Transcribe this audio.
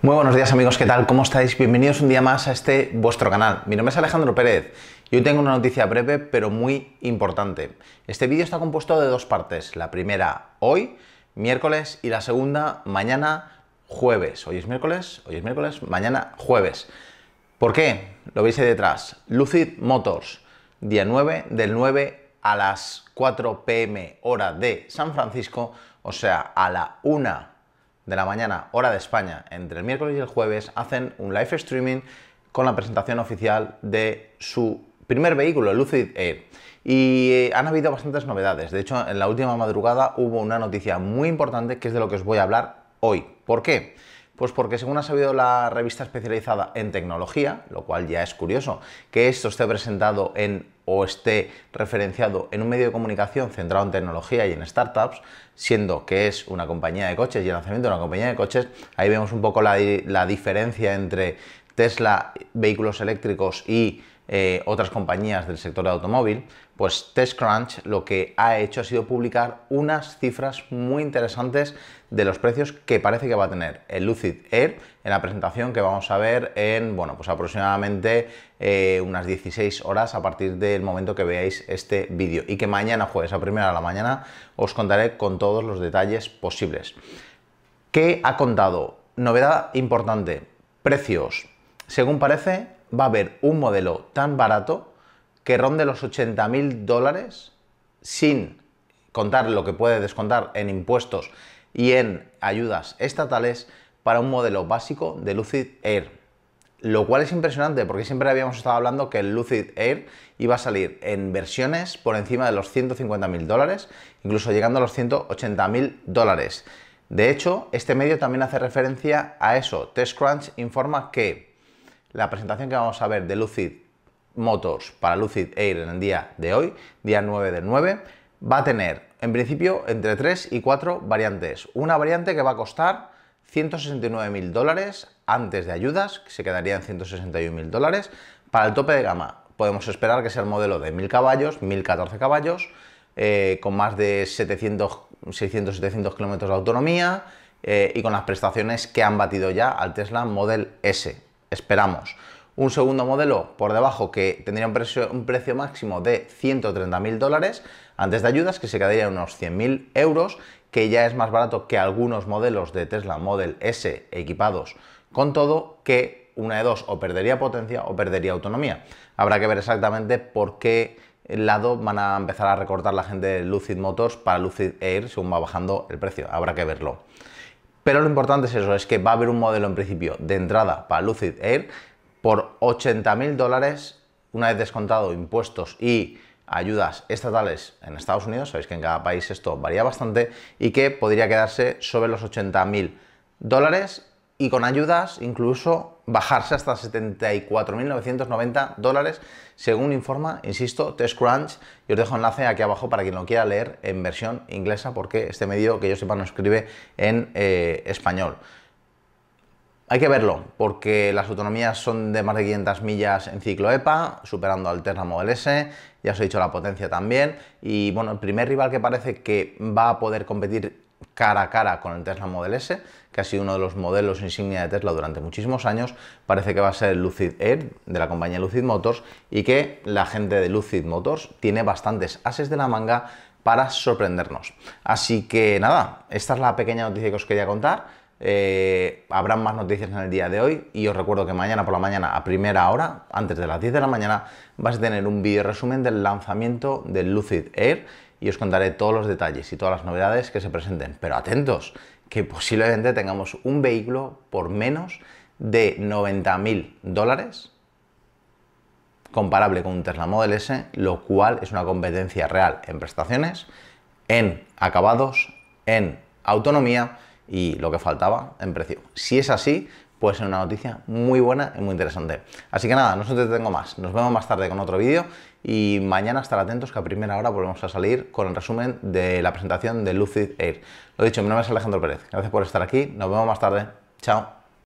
Muy buenos días amigos, ¿qué tal? ¿Cómo estáis? Bienvenidos un día más a este vuestro canal. Mi nombre es Alejandro Pérez y hoy tengo una noticia breve pero muy importante. Este vídeo está compuesto de dos partes. La primera hoy, miércoles, y la segunda mañana, jueves. Hoy es miércoles, hoy es miércoles, mañana, jueves. ¿Por qué? Lo veis ahí detrás. Lucid Motors, día 9 del 9 a las 4 pm hora de San Francisco, o sea, a la 1 de la mañana, hora de España, entre el miércoles y el jueves, hacen un live streaming con la presentación oficial de su primer vehículo, el Lucid Air. Y eh, han habido bastantes novedades. De hecho, en la última madrugada hubo una noticia muy importante que es de lo que os voy a hablar hoy. ¿Por qué? Pues porque según ha sabido la revista especializada en tecnología, lo cual ya es curioso, que esto esté presentado en o esté referenciado en un medio de comunicación centrado en tecnología y en startups, siendo que es una compañía de coches y el lanzamiento de una compañía de coches, ahí vemos un poco la, la diferencia entre Tesla, vehículos eléctricos y eh, otras compañías del sector de automóvil, pues TestCrunch lo que ha hecho ha sido publicar unas cifras muy interesantes de los precios que parece que va a tener el Lucid Air en la presentación que vamos a ver en, bueno, pues aproximadamente eh, unas 16 horas a partir del momento que veáis este vídeo y que mañana jueves a primera de la mañana os contaré con todos los detalles posibles. ¿Qué ha contado? Novedad importante, precios. Según parece, va a haber un modelo tan barato que ronde los 80 mil dólares sin contar lo que puede descontar en impuestos y en ayudas estatales para un modelo básico de Lucid Air. Lo cual es impresionante porque siempre habíamos estado hablando que el Lucid Air iba a salir en versiones por encima de los 150 mil dólares, incluso llegando a los 180 mil dólares. De hecho, este medio también hace referencia a eso. Test Crunch informa que la presentación que vamos a ver de Lucid Motors para Lucid Air en el día de hoy, día 9 del 9, va a tener en principio entre 3 y 4 variantes. Una variante que va a costar 169.000 dólares antes de ayudas, que se quedarían en 161.000 dólares. Para el tope de gama podemos esperar que sea el modelo de 1.000 caballos, 1.014 caballos, eh, con más de 600-700 kilómetros de autonomía eh, y con las prestaciones que han batido ya al Tesla Model S esperamos. Un segundo modelo por debajo que tendría un precio, máximo de 130.000 dólares antes de ayudas, que se quedaría en unos 100.000 euros, que ya es más barato que algunos modelos de Tesla Model S equipados con todo, que una de dos, o perdería potencia o perdería autonomía. Habrá que ver exactamente por qué lado van a empezar a recortar la gente de Lucid Motors para Lucid Air según va bajando el precio. Habrá que verlo. Pero lo importante es eso, es que va a haber un modelo en principio de entrada para Lucid Air por 80.000 dólares, una vez descontado impuestos y ayudas estatales en Estados Unidos, sabéis que en cada país esto varía bastante, y que podría quedarse sobre los 80.000 dólares y con ayudas incluso bajarse hasta 74.990 dólares, según informa, insisto, TestCrunch. Y os dejo enlace aquí abajo para quien lo quiera leer en versión inglesa, porque este medio, que yo sepa, no escribe en eh, español. Hay que verlo, porque las autonomías son de más de 500 millas en ciclo EPA, superando al Tesla Model S, ya os he dicho la potencia también, y bueno, el primer rival que parece que va a poder competir cara a cara con el Tesla Model S, que ha sido uno de los modelos insignia de Tesla durante muchísimos años, parece que va a ser el Lucid Air de la compañía Lucid Motors y que la gente de Lucid Motors tiene bastantes ases de la manga para sorprendernos. Así que nada, esta es la pequeña noticia que os quería contar. Eh, habrán más noticias en el día de hoy y os recuerdo que mañana por la mañana a primera hora, antes de las 10 de la mañana, vas a tener un vídeo resumen del lanzamiento del Lucid Air y os contaré todos los detalles y todas las novedades que se presenten. Pero atentos, que posiblemente tengamos un vehículo por menos de 90.000 dólares comparable con un Tesla Model S, lo cual es una competencia real en prestaciones, en acabados, en autonomía y lo que faltaba en precio. Si es así, puede ser una noticia muy buena y muy interesante. Así que nada, no se detengo más. Nos vemos más tarde con otro vídeo y mañana estar atentos que a primera hora volvemos a salir con el resumen de la presentación de Lucid Air. Lo dicho, mi nombre es Alejandro Pérez. Gracias por estar aquí. Nos vemos más tarde. Chao.